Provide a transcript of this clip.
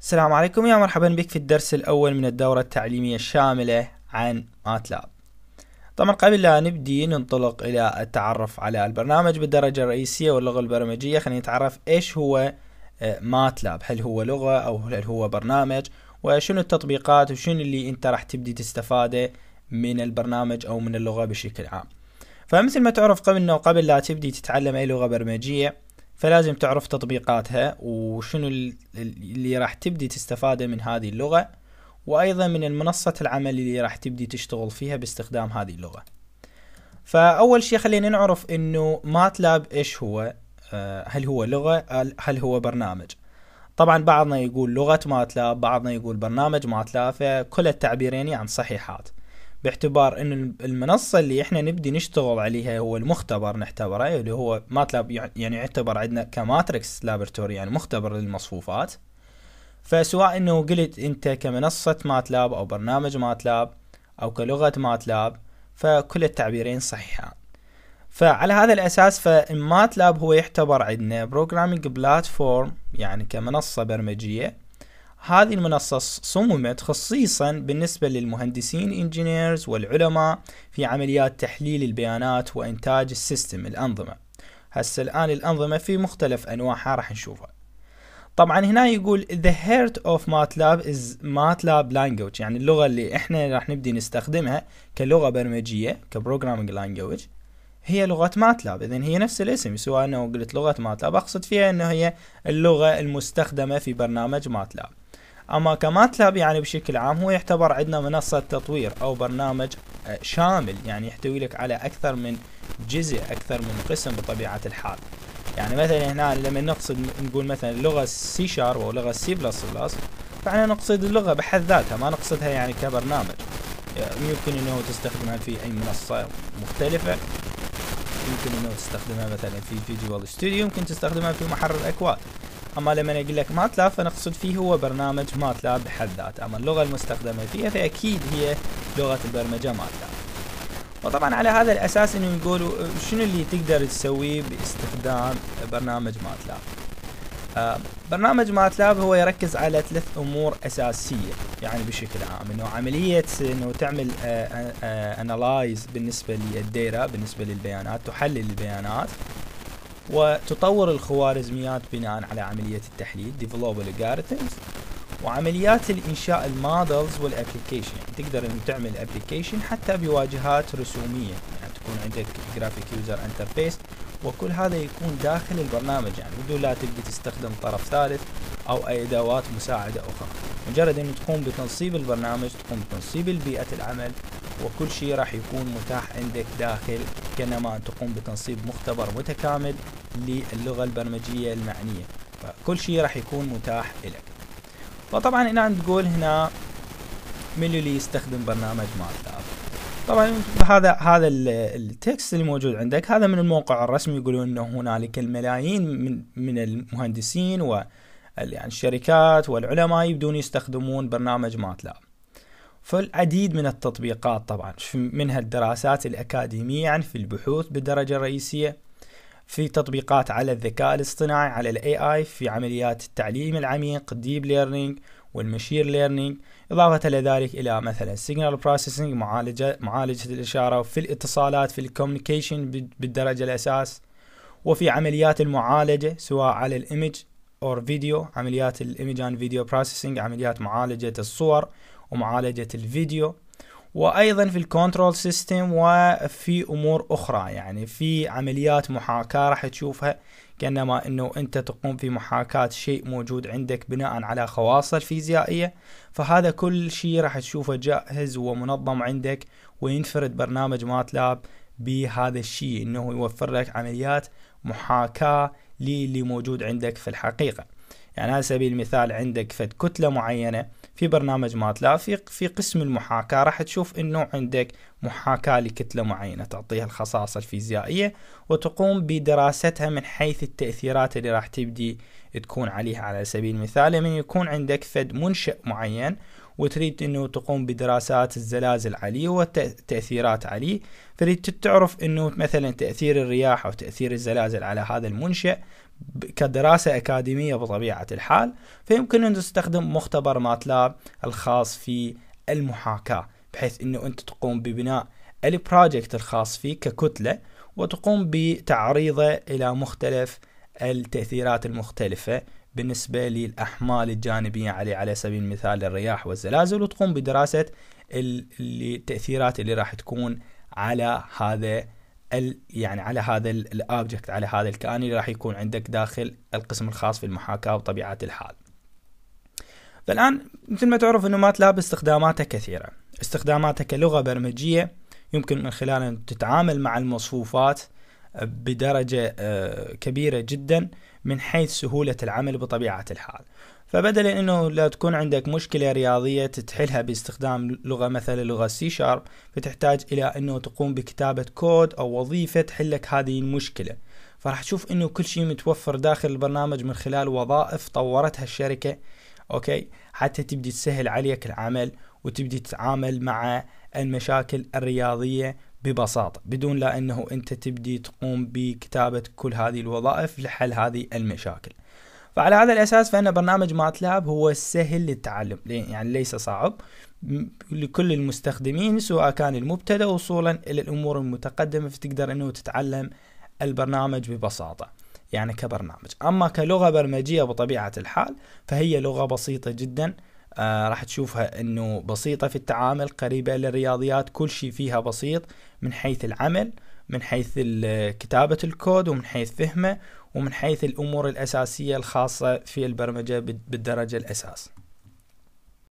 السلام عليكم يا مرحبا بك في الدرس الأول من الدورة التعليمية الشاملة عن ماتلاب طبعا قبل لا نبدي ننطلق إلى التعرف على البرنامج بالدرجة الرئيسية واللغة البرمجية خلينا نتعرف إيش هو آه، ماتلاب هل هو لغة أو هل هو برنامج وشنو التطبيقات وشنو اللي أنت راح تبدي تستفاده من البرنامج أو من اللغة بشكل عام فمثل ما تعرف قبل أنه قبل لا تبدي تتعلم أي لغة برمجية فلازم تعرف تطبيقاتها وشنو اللي راح تبدي تستفاده من هذه اللغة وأيضا من المنصة العمل اللي راح تبدي تشتغل فيها باستخدام هذه اللغة فأول شيء خلينا نعرف أنه ماتلاب إيش هو آه، هل هو لغة هل هو برنامج طبعا بعضنا يقول لغة ماتلاب بعضنا يقول برنامج ماتلاب فكل التعبيرين يعني صحيحات باعتبار ان المنصه اللي احنا نبدي نشتغل عليها هو المختبر نعتبره اللي هو ماتلاب يعني يعتبر عندنا كماتريكس لابرتوري يعني مختبر للمصفوفات فسواء انه قلت انت كمنصه ماتلاب او برنامج ماتلاب او كلغه ماتلاب فكل التعبيرين صحيحان فعلى هذا الاساس فماتلاب هو يعتبر عندنا بروجرامينج بلاتفورم يعني كمنصه برمجيه هذه المنصة صممت خصيصا بالنسبة للمهندسين انجينيرز والعلماء في عمليات تحليل البيانات وإنتاج السيستم الأنظمة هسه الآن الأنظمة في مختلف أنواعها راح نشوفها طبعا هنا يقول the heart of MATLAB is MATLAB language يعني اللغة اللي احنا راح نبدي نستخدمها كلغة برمجية كبروجرامينج لانجوج هي لغة ماتلاب إذن هي نفس الاسم سواء أنه قلت لغة ماتلاب أقصد فيها أنه هي اللغة المستخدمة في برنامج ماتلاب اما كماتلاب يعني بشكل عام هو يعتبر عندنا منصه تطوير او برنامج آه، شامل يعني يحتوي لك على اكثر من جزء اكثر من قسم بطبيعه الحال يعني مثلا هنا لما نقصد نقول مثلا لغه سي شارب او لغه سي بلس بلس فاحنا نقصد اللغه بحد ذاتها ما نقصدها يعني كبرنامج آه، يمكن انه تستخدمها في اي منصه مختلفه يمكن انه تستخدمها مثلا في فيجوال ستوديو يمكن تستخدمها في محرر اكواد اما لما اقول لك ماتلاب فنقصد فيه هو برنامج ماتلاب بحد ذاته اما اللغه المستخدمه فيها فاكيد هي لغه البرمجه ماتلاب وطبعا على هذا الاساس انه نقول شنو اللي تقدر تسويه باستخدام برنامج ماتلاب آه برنامج ماتلاب هو يركز على ثلاث امور اساسيه يعني بشكل عام انه عمليه انه تعمل انالايز آه، آه، آه، بالنسبه للديرة بالنسبه للبيانات تحلل البيانات وتطور الخوارزميات بناء على عملية التحليل develop algorithms وعمليات الإنشاء المودلز والابلكيشن يعني تقدر أن تعمل ابلكيشن حتى بواجهات رسومية يعني تكون عندك جرافيك يوزر انترفيس وكل هذا يكون داخل البرنامج يعني بدون لا تبدي تستخدم طرف ثالث أو أي أدوات مساعدة أخرى مجرد أن تقوم بتنصيب البرنامج تقوم بتنصيب بيئة العمل وكل شيء راح يكون متاح عندك داخل كأنما أن تقوم بتنصيب مختبر متكامل للغة البرمجية المعنية فكل شيء راح يكون متاح لك فطبعا هنا تقول هنا من اللي يستخدم برنامج ماتلاب طبعا هذا هذا التكست اللي موجود عندك هذا من الموقع الرسمي يقولون انه هنالك الملايين من من المهندسين و يعني الشركات والعلماء يبدون يستخدمون برنامج ماتلاب فالعديد من التطبيقات طبعا منها الدراسات الأكاديمية يعني في البحوث بالدرجة الرئيسية في تطبيقات على الذكاء الاصطناعي على الاي اي في عمليات التعليم العميق الديب ليرنينج والمشير ليرنينج إضافة إلى ذلك إلى مثلا سيجنال بروسيسنج معالجة معالجة الإشارة في الاتصالات في الكوميونيكيشن بالدرجة الأساس وفي عمليات المعالجة سواء على الإيمج أو فيديو عمليات الإيمج أند فيديو بروسيسنج عمليات معالجة الصور ومعالجة الفيديو وايضا في الكنترول سيستم وفي امور اخرى يعني في عمليات محاكاه راح تشوفها كانما انه انت تقوم في محاكاه شيء موجود عندك بناء على خواصه الفيزيائيه فهذا كل شيء راح تشوفه جاهز ومنظم عندك وينفرد برنامج ماتلاب بهذا الشيء انه يوفر لك عمليات محاكاه للي موجود عندك في الحقيقه يعني على سبيل المثال عندك فد كتله معينه في برنامج ماتلاب في في قسم المحاكاة راح تشوف انه عندك محاكاة لكتلة معينة تعطيها الخصائص الفيزيائية وتقوم بدراستها من حيث التأثيرات اللي راح تبدي تكون عليها على سبيل المثال من يكون عندك فد منشأ معين وتريد انه تقوم بدراسات الزلازل عليه والتأثيرات عليه فريد تعرف انه مثلا تأثير الرياح او تأثير الزلازل على هذا المنشأ كدراسة أكاديمية بطبيعة الحال فيمكن أن تستخدم مختبر ماتلاب الخاص في المحاكاة بحيث أنه أنت تقوم ببناء البروجكت الخاص فيك ككتلة وتقوم بتعريضه إلى مختلف التأثيرات المختلفة بالنسبة للأحمال الجانبية عليه على سبيل المثال الرياح والزلازل وتقوم بدراسة التأثيرات اللي راح تكون على هذا يعني على هذا الأوبجكت على هذا الكائن اللي راح يكون عندك داخل القسم الخاص في المحاكاة وطبيعة الحال فالآن مثل ما تعرف أنه ماتلاب استخداماته كثيرة استخداماته كلغة برمجية يمكن من خلالها تتعامل مع المصفوفات بدرجة آه، كبيرة جدا من حيث سهولة العمل بطبيعة الحال فبدل انه لا تكون عندك مشكلة رياضية تحلها باستخدام لغة مثل لغة سي شارب فتحتاج الى انه تقوم بكتابة كود او وظيفة تحلك هذه المشكلة فراح تشوف انه كل شيء متوفر داخل البرنامج من خلال وظائف طورتها الشركة اوكي حتى تبدي تسهل عليك العمل وتبدي تتعامل مع المشاكل الرياضية ببساطة بدون لا أنه أنت تبدي تقوم بكتابة كل هذه الوظائف لحل هذه المشاكل فعلى هذا الأساس فإن برنامج ماتلاب هو سهل للتعلم يعني ليس صعب لكل المستخدمين سواء كان المبتدأ وصولا إلى الأمور المتقدمة فتقدر أنه تتعلم البرنامج ببساطة يعني كبرنامج أما كلغة برمجية بطبيعة الحال فهي لغة بسيطة جدا آه راح تشوفها انه بسيطه في التعامل قريبه للرياضيات كل شيء فيها بسيط من حيث العمل من حيث كتابه الكود ومن حيث فهمه ومن حيث الامور الاساسيه الخاصه في البرمجه بالدرجه الاساس